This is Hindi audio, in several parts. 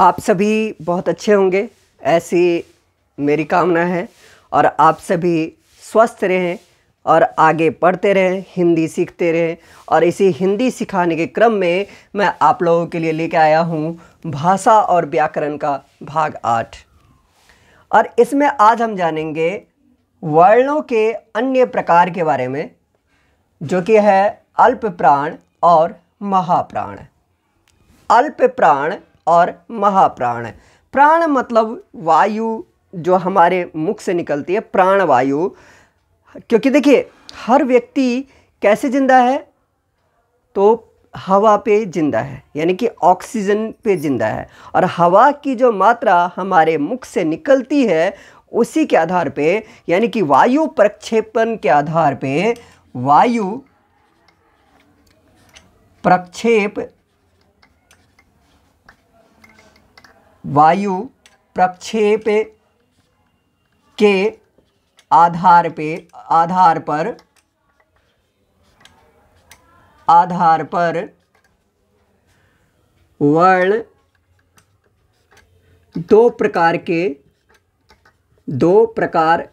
आप सभी बहुत अच्छे होंगे ऐसी मेरी कामना है और आप सभी स्वस्थ रहें और आगे पढ़ते रहें हिंदी सीखते रहें और इसी हिंदी सिखाने के क्रम में मैं आप लोगों के लिए लेके आया हूँ भाषा और व्याकरण का भाग आठ और इसमें आज हम जानेंगे वर्णों के अन्य प्रकार के बारे में जो कि है अल्प प्राण और महाप्राण अल्प प्राण और महाप्राण प्राण मतलब वायु जो हमारे मुख से निकलती है प्राण वायु क्योंकि देखिए हर व्यक्ति कैसे ज़िंदा है तो हवा पे ज़िंदा है यानी कि ऑक्सीजन पे ज़िंदा है और हवा की जो मात्रा हमारे मुख से निकलती है उसी के आधार पे यानी कि वायु प्रक्षेपण के आधार पे वायु प्रक्षेप वायु प्रक्षेप के आधार पे आधार पर आधार पर वर्ण दो प्रकार के दो प्रकार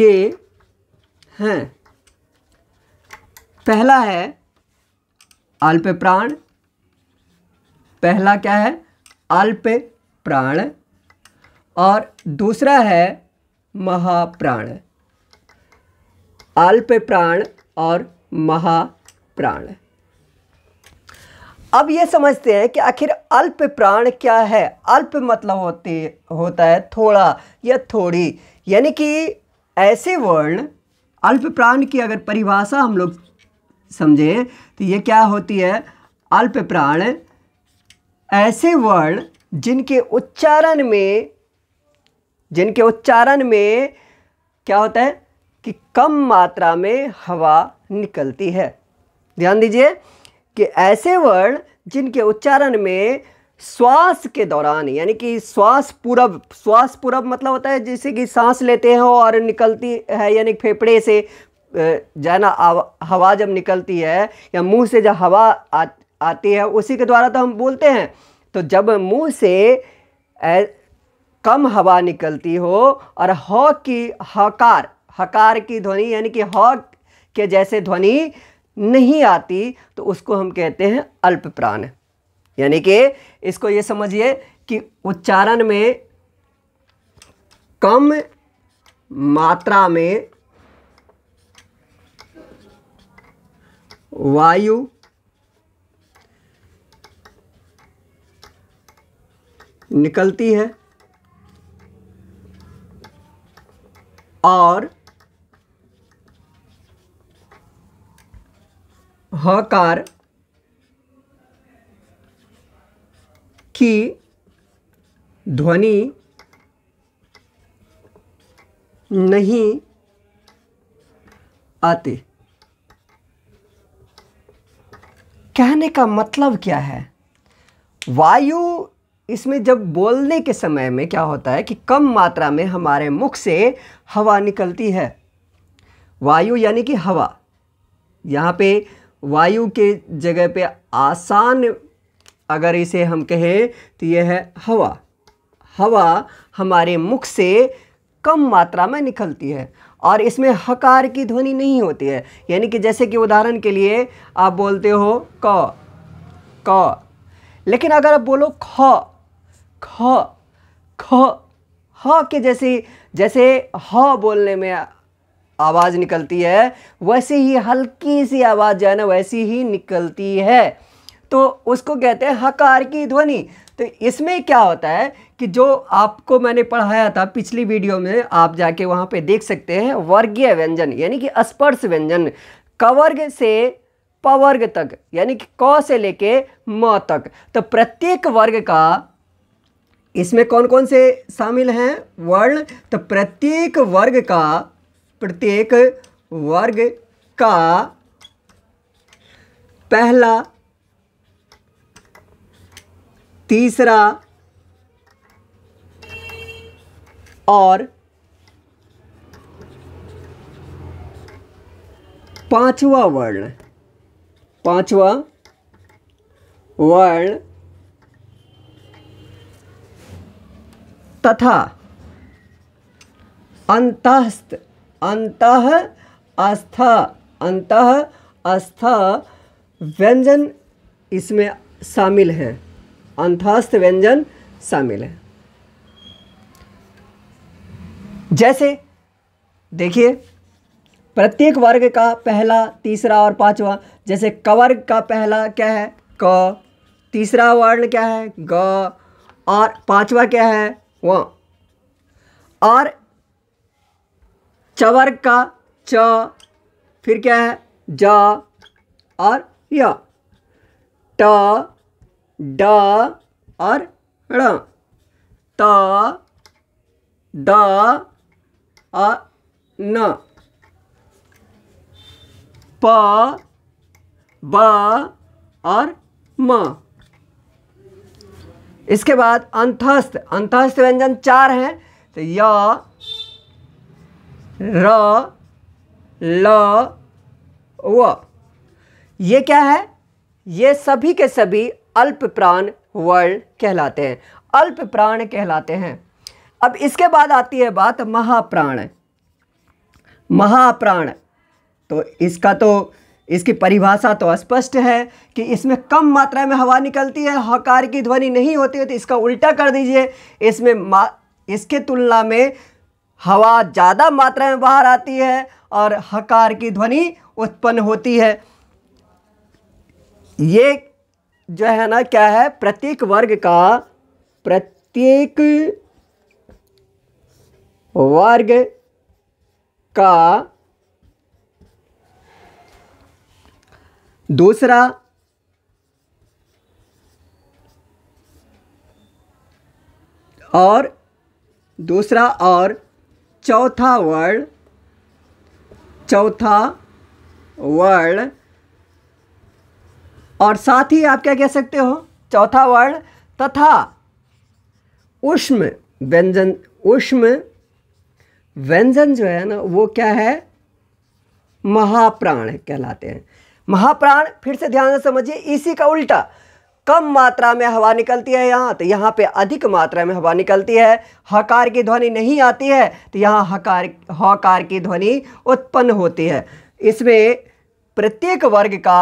के हैं पहला है अल्प प्राण पहला क्या है अल्प प्राण और दूसरा है महाप्राण अल्प प्राण और महाप्राण अब ये समझते हैं कि आखिर अल्प प्राण क्या है अल्प मतलब होते होता है थोड़ा या थोड़ी यानी कि ऐसे वर्ण अल्प प्राण की अगर परिभाषा हम लोग समझें तो ये क्या होती है अल्प प्राण ऐसे वर्ण जिनके उच्चारण में जिनके उच्चारण में क्या होता है कि कम मात्रा में हवा निकलती है ध्यान दीजिए कि ऐसे वर्ण जिनके उच्चारण में श्वास के दौरान यानी कि श्वास पूरब श्वास पूरब मतलब होता है जैसे कि सांस लेते हैं और निकलती है यानी फेफड़े से जाना हवा जब निकलती है या मुंह से जब हवा आ, आती है उसी के द्वारा तो हम बोलते हैं तो जब मुंह से कम हवा निकलती हो और ह की हकार हकार की ध्वनि यानी कि ह के जैसे ध्वनि नहीं आती तो उसको हम कहते हैं अल्प प्राण यानी कि इसको ये समझिए कि उच्चारण में कम मात्रा में वायु निकलती है और हकार की ध्वनि नहीं आती कहने का मतलब क्या है वायु इसमें जब बोलने के समय में क्या होता है कि कम मात्रा में हमारे मुख से हवा निकलती है वायु यानी कि हवा यहाँ पे वायु के जगह पे आसान अगर इसे हम कहें तो यह है हवा हवा हमारे मुख से कम मात्रा में निकलती है और इसमें हकार की ध्वनि नहीं होती है यानी कि जैसे कि उदाहरण के लिए आप बोलते हो क क लेकिन अगर आप बोलो ख ख ख ह के जैसे जैसे ह बोलने में आवाज़ निकलती है वैसे ही हल्की सी आवाज़ जो है ना वैसी ही निकलती है तो उसको कहते हैं हकार की ध्वनि तो इसमें क्या होता है कि जो आपको मैंने पढ़ाया था पिछली वीडियो में आप जाके वहाँ पे देख सकते हैं वर्गीय व्यंजन यानी कि स्पर्श व्यंजन कवर्ग से पवर्ग तक यानी कि क से लेके म तक तो प्रत्येक वर्ग का इसमें कौन कौन से शामिल हैं वर्ण तो प्रत्येक वर्ग का प्रत्येक वर्ग का पहला तीसरा और पांचवा वर्ण पांचवा वर्ण तथा अंतस्थ अंत अस्थ अंत अस्थ व्यंजन इसमें शामिल हैं अंतस्थ व्यंजन शामिल हैं जैसे देखिए प्रत्येक वर्ग का पहला तीसरा और पांचवा जैसे कवर्ग का पहला क्या है क तीसरा वर्ण क्या है ग और पांचवा क्या है वा और चवर का च फिर क्या है ज और य ट ड और ड त ड अ न प ब और म इसके बाद अंतस्थ अंतस्थ व्यंजन चार हैं तो य र ल व ये क्या है ये सभी के सभी अल्प प्राण वर्ण कहलाते हैं अल्प प्राण कहलाते हैं अब इसके बाद आती है बात महाप्राण महाप्राण तो इसका तो इसकी परिभाषा तो स्पष्ट है कि इसमें कम मात्रा में हवा निकलती है हकार की ध्वनि नहीं होती है तो इसका उल्टा कर दीजिए इसमें मा इसके तुलना में हवा ज़्यादा मात्रा में बाहर आती है और हकार की ध्वनि उत्पन्न होती है ये जो है ना क्या है प्रत्येक वर्ग का प्रत्येक वर्ग का दूसरा और दूसरा और चौथा वर्ड चौथा वर्ड और साथ ही आप क्या कह सकते हो चौथा वर्ड तथा उष्म व्यंजन उष्म व्यंजन जो है ना वो क्या है महाप्राण कहलाते हैं महाप्राण फिर से ध्यान से समझिए इसी का उल्टा कम मात्रा में हवा निकलती है यहाँ तो यहाँ पे अधिक मात्रा में हवा निकलती है हकार की ध्वनि नहीं आती है तो यहाँ हकार हकार की ध्वनि उत्पन्न होती है इसमें प्रत्येक वर्ग का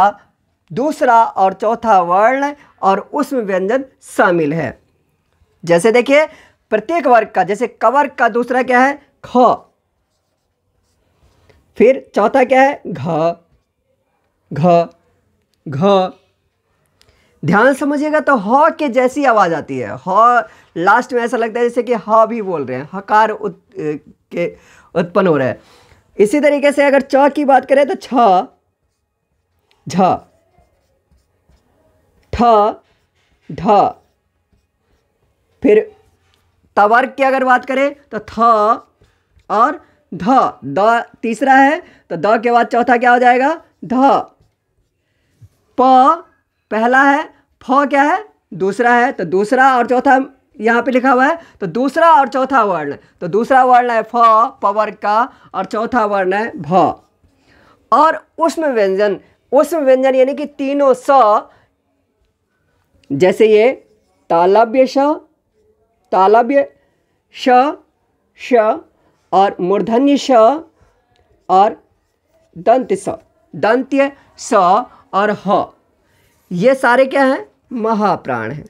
दूसरा और चौथा वर्ण और उसमें व्यंजन शामिल है जैसे देखिए प्रत्येक वर्ग का जैसे कवर्ग का दूसरा क्या है ख फिर चौथा क्या है घ घ घ ध्यान समझिएगा तो ह के जैसी आवाज़ आती है ह लास्ट में ऐसा लगता है जैसे कि ह भी बोल रहे हैं हकार उत, के उत्पन्न हो रहा है इसी तरीके से अगर च की बात करें तो छ झ ठ ढ फिर तवर्ग की अगर बात करें तो थ और ध द तीसरा है तो द के बाद चौथा क्या हो जाएगा ध प पहला है फ क्या है दूसरा है तो दूसरा और चौथा यहाँ पे लिखा हुआ है तो दूसरा और चौथा वर्ण तो दूसरा वर्ण है फ पवर का और चौथा वर्ण है भ और उष्म व्यंजन उष्म व्यंजन यानी कि तीनों स जैसे ये तालव्य श तालव्य श श और मूर्धन्य श और दंत स दंत्य स और ह ये सारे क्या हैं महाप्राण हैं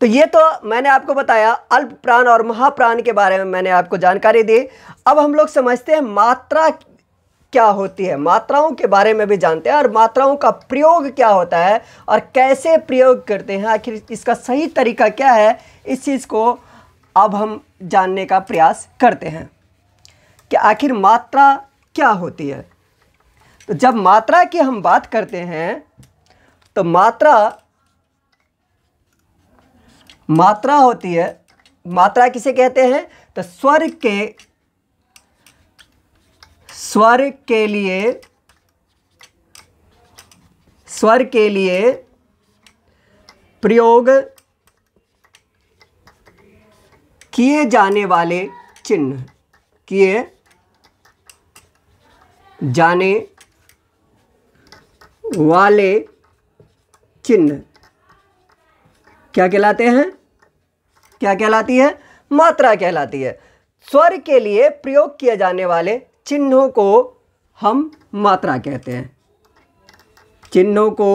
तो ये तो मैंने आपको बताया अल्प प्राण और महाप्राण के बारे में मैंने आपको जानकारी दी अब हम लोग समझते हैं मात्रा क्या होती है मात्राओं के बारे में भी जानते हैं और मात्राओं का प्रयोग क्या होता है और कैसे प्रयोग करते हैं आखिर इसका सही तरीका क्या है इस चीज़ को अब हम जानने का प्रयास करते हैं कि आखिर मात्रा क्या होती है तो जब मात्रा की हम बात करते हैं तो मात्रा मात्रा होती है मात्रा किसे कहते हैं तो स्वर के स्वर के लिए स्वर के लिए प्रयोग किए जाने वाले चिन्ह किए जाने वाले चिन्ह क्या कहलाते हैं क्या कहलाती है मात्रा कहलाती है स्वर के लिए प्रयोग किए जाने वाले चिन्हों को हम मात्रा कहते हैं चिन्हों को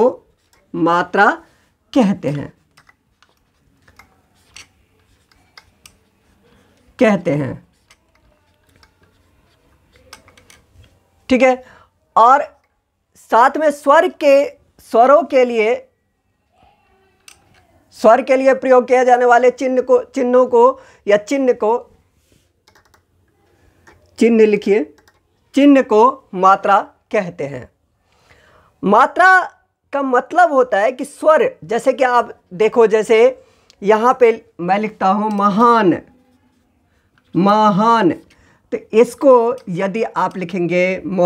मात्रा कहते हैं कहते हैं ठीक है और साथ में स्वर के स्वरों के लिए स्वर के लिए प्रयोग किए जाने वाले चिन्ह को चिन्हों को या चिन्ह को चिन्ह लिखिए चिन्ह को मात्रा कहते हैं मात्रा का मतलब होता है कि स्वर जैसे कि आप देखो जैसे यहां पे मैं लिखता हूं महान महान तो इसको यदि आप लिखेंगे म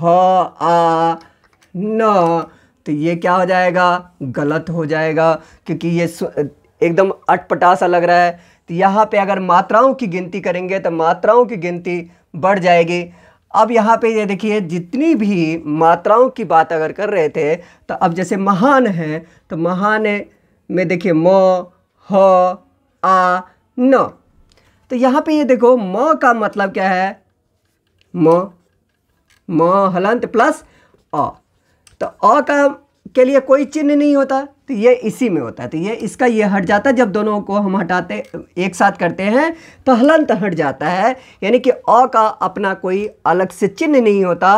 ह आ न तो ये क्या हो जाएगा गलत हो जाएगा क्योंकि ये एकदम अटपटा सा लग रहा है तो यहाँ पे अगर मात्राओं की गिनती करेंगे तो मात्राओं की गिनती बढ़ जाएगी अब यहाँ पे ये देखिए जितनी भी मात्राओं की बात अगर कर रहे थे तो अब जैसे महान है तो महान में देखिए म ह आ न तो यहाँ पे ये देखो म का मतलब क्या है म म हलंत प्लस अ तो अ का के लिए कोई चिन्ह नहीं होता तो ये इसी में होता है तो ये इसका ये हट जाता है जब दोनों को हम हटाते एक साथ करते हैं तो हलंत हट जाता है यानी कि अ का अपना कोई अलग से चिन्ह नहीं होता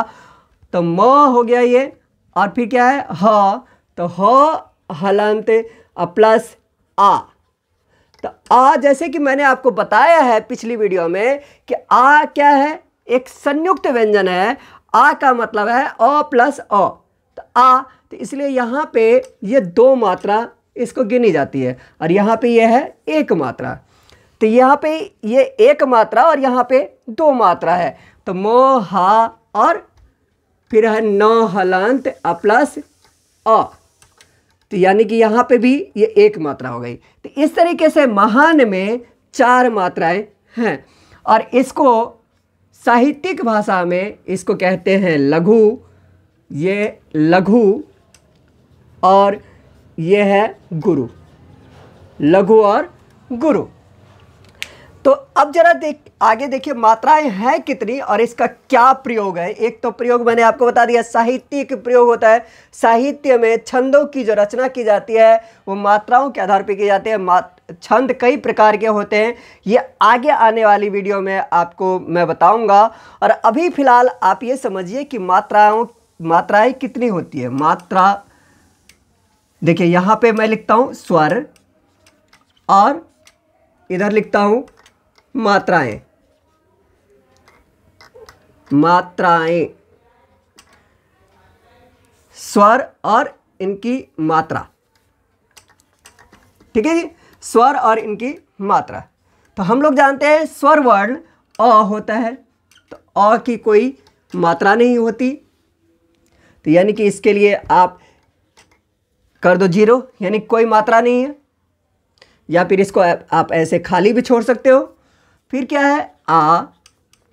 तो म हो गया ये और फिर क्या है ह तो ह हलंत प्लस आ तो आ जैसे कि मैंने आपको बताया है पिछली वीडियो में कि आ क्या है एक संयुक्त व्यंजन है आ का मतलब है अ प्लस अ तो आ तो इसलिए यहाँ पे ये दो मात्रा इसको गिनी जाती है और यहाँ पे ये है एक मात्रा तो यहाँ पे ये एक मात्रा और यहाँ पे दो मात्रा है तो मो हा और फिर है न हलंत अ प्लस अ तो यानी कि यहाँ पे भी ये एक मात्रा हो गई तो इस तरीके से महान में चार मात्राएं हैं और इसको साहित्यिक भाषा में इसको कहते हैं लघु ये लघु और ये है गुरु लघु और गुरु तो अब जरा देख आगे देखिए मात्राएं हैं कितनी और इसका क्या प्रयोग है एक तो प्रयोग मैंने आपको बता दिया साहित्यिक प्रयोग होता है साहित्य में छंदों की जो रचना की जाती है वो मात्राओं के आधार पर की जाती है मा छंद कई प्रकार के होते हैं ये आगे आने वाली वीडियो में आपको मैं बताऊंगा और अभी फ़िलहाल आप ये समझिए कि मात्राओं मात्राएं कितनी होती है मात्रा देखिए यहाँ पे मैं लिखता हूँ स्वर और इधर लिखता हूँ मात्राएं मात्राएं स्वर और इनकी मात्रा ठीक है जी स्वर और इनकी मात्रा तो हम लोग जानते हैं स्वर वर्ण अ होता है तो अ की कोई मात्रा नहीं होती तो यानी कि इसके लिए आप कर दो जीरो यानी कोई मात्रा नहीं है या फिर इसको आप ऐसे खाली भी छोड़ सकते हो फिर क्या है आ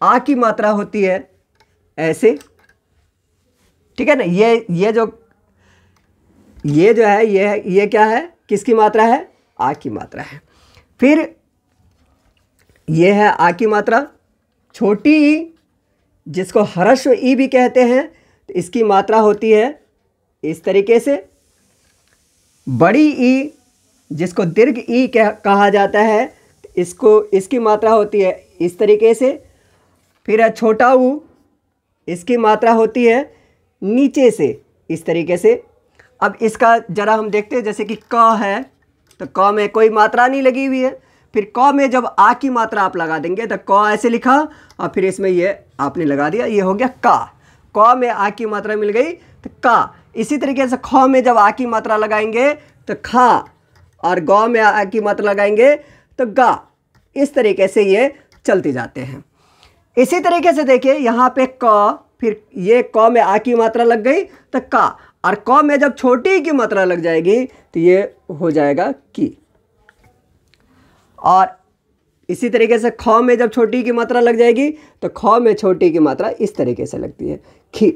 आ की मात्रा होती है ऐसे ठीक है ना ये ये जो ये जो है ये ये क्या है किसकी मात्रा है आ की मात्रा है फिर ये है आ की मात्रा छोटी ई जिसको हर्ष ई भी कहते हैं तो इसकी मात्रा होती है इस तरीके से बड़ी ई जिसको दीर्घ ई कहा जाता है तो इसको इसकी मात्रा होती है इस तरीके से फिर है छोटा ऊ इसकी मात्रा होती है नीचे से इस तरीके से अब इसका ज़रा हम देखते हैं जैसे कि क है तो क में कोई मात्रा नहीं लगी हुई है फिर क में जब आ की मात्रा आप लगा देंगे तो क ऐसे लिखा और फिर इसमें ये आपने लगा दिया ये हो गया का क में आ की मात्रा मिल गई तो का इसी तरीके से ख में जब आ की मात्रा लगाएंगे तो खा और गौ में आ की मात्रा लगाएंगे तो गा इस तरीके से ये चलते जाते हैं इसी तरीके से देखिए यहाँ पे क फिर ये क में आ की मात्रा लग गई तो का और क में जब छोटी की मात्रा लग जाएगी तो ये हो जाएगा की और इसी तरीके से ख में जब छोटी की मात्रा लग जाएगी तो ख में छोटी की मात्रा इस तरीके से लगती है खी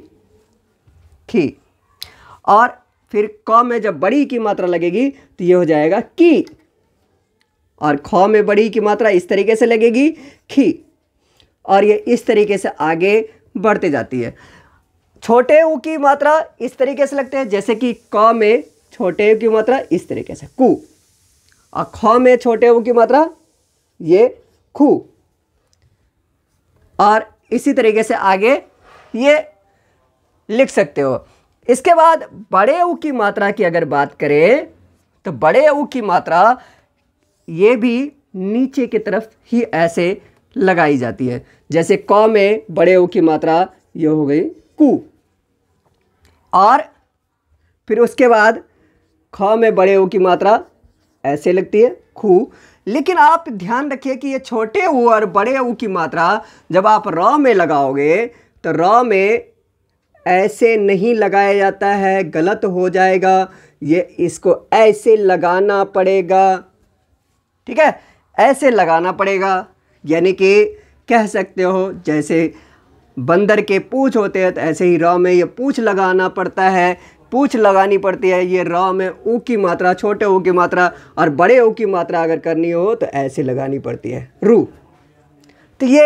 खी और फिर क में जब बड़ी की मात्रा लगेगी तो ये हो जाएगा की और ख में बड़ी की मात्रा इस तरीके से लगेगी खी और ये इस तरीके से आगे बढ़ते जाती है छोटे ऊ की मात्रा इस तरीके से लगते हैं जैसे कि क में छोटे ऊ की मात्रा इस तरीके से कु और ख में छोटे ऊ की मात्रा ये खू और इसी तरीके से आगे ये लिख सकते हो इसके बाद बड़े ऊ की मात्रा की अगर बात करें तो बड़े ऊ की मात्रा ये भी नीचे की तरफ ही ऐसे लगाई जाती है जैसे क में बड़े ऊ की मात्रा ये हो गई कु और फिर उसके बाद ख में बड़े ओ की मात्रा ऐसे लगती है खू लेकिन आप ध्यान रखिए कि ये छोटे ऊ और बड़े ऊ की मात्रा जब आप र में लगाओगे तो र में ऐसे नहीं लगाया जाता है गलत हो जाएगा ये इसको ऐसे लगाना पड़ेगा ठीक है ऐसे लगाना पड़ेगा यानी कि कह सकते हो जैसे बंदर के पूछ होते हैं तो ऐसे ही रॉ में ये पूछ लगाना पड़ता है पूछ लगानी पड़ती है ये रॉ में ऊ की मात्रा छोटे ऊ की मात्रा और बड़े ऊ की मात्रा अगर करनी हो तो ऐसे लगानी पड़ती है रू तो ये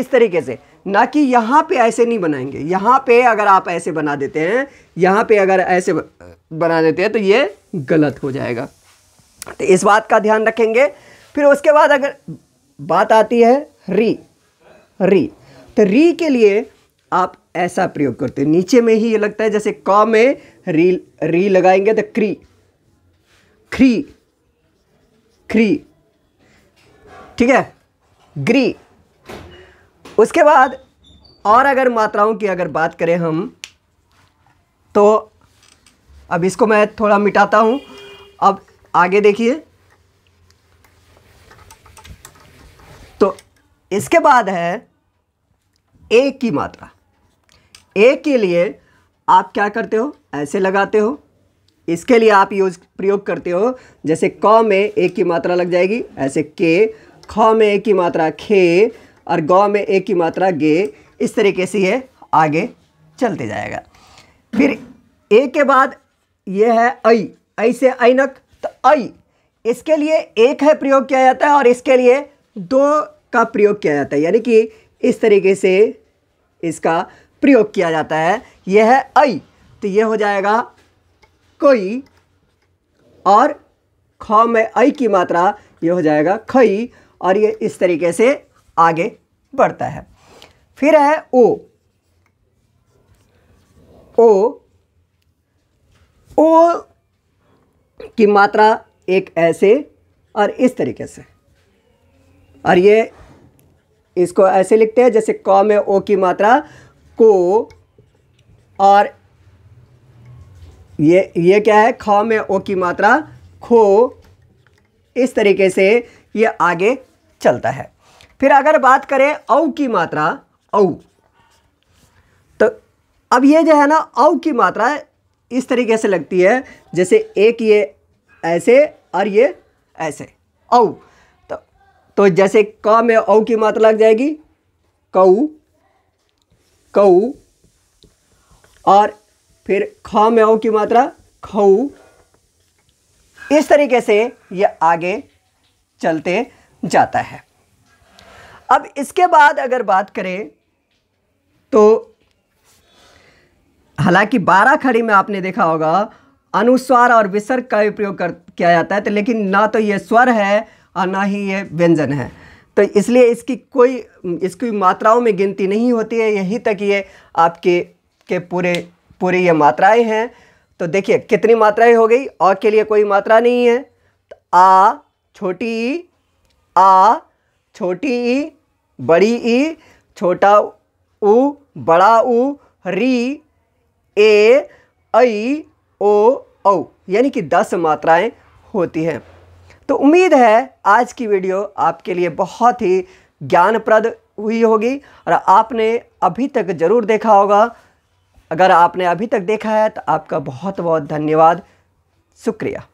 इस तरीके से ना कि यहाँ पे ऐसे नहीं बनाएंगे यहाँ पे अगर आप ऐसे बना देते हैं यहाँ पे अगर ऐसे बना देते हैं तो ये गलत हो जाएगा तो इस बात का ध्यान रखेंगे फिर उसके बाद अगर बात आती है री री तो री के लिए आप ऐसा प्रयोग करते हैं नीचे में ही ये लगता है जैसे क में री री लगाएंगे तो क्री ख्री ख्री ठीक है ग्री उसके बाद और अगर मात्राओं की अगर बात करें हम तो अब इसको मैं थोड़ा मिटाता हूं अब आगे देखिए तो इसके बाद है ए की मात्रा ए के लिए आप क्या करते हो ऐसे लगाते हो इसके लिए आप यूज प्रयोग करते हो जैसे क में ए की मात्रा लग जाएगी ऐसे के ख में ए की मात्रा खे और गौ में ए की मात्रा गे इस तरीके से ये आगे चलते जाएगा फिर ए के बाद ये है ऐ ऐ से ऐनक तो ऐ इसके लिए एक है प्रयोग किया जाता है और इसके लिए दो का प्रयोग किया जाता है यानी कि इस तरीके से इसका प्रयोग किया जाता है यह है ऐ तो यह हो जाएगा कोई और ख में ऐ की मात्रा यह हो जाएगा खई और ये इस तरीके से आगे बढ़ता है फिर है ओ ओ ओ की मात्रा एक ऐसे और इस तरीके से और ये इसको ऐसे लिखते हैं जैसे क में ओ की मात्रा को और ये ये क्या है ख में ओ की मात्रा खो इस तरीके से ये आगे चलता है फिर अगर बात करें औ की मात्रा औ तो अब ये जो है ना औ की मात्रा इस तरीके से लगती है जैसे एक ये ऐसे और ये ऐसे औ तो जैसे क में औ की मात्रा लग जाएगी कऊ कऊ और फिर ख में औ की मात्रा खऊ इस तरीके से ये आगे चलते जाता है अब इसके बाद अगर बात करें तो हालांकि बारह खड़ी में आपने देखा होगा अनुस्वार और विसर्ग का भी प्रयोग कर किया जाता है तो लेकिन ना तो ये स्वर है और ना ही ये व्यंजन है तो इसलिए इसकी कोई इसकी मात्राओं में गिनती नहीं होती है यहीं तक ये आपके के पूरे पूरी ये मात्राएं हैं तो देखिए कितनी मात्राएं हो गई और के लिए कोई मात्रा नहीं है तो आ छोटी ई आ छोटी ई बड़ी ई छोटा उ बड़ा उ री ए ऐ ओ औ यानी कि दस मात्राएं होती हैं तो उम्मीद है आज की वीडियो आपके लिए बहुत ही ज्ञानप्रद हुई होगी और आपने अभी तक ज़रूर देखा होगा अगर आपने अभी तक देखा है तो आपका बहुत बहुत धन्यवाद शुक्रिया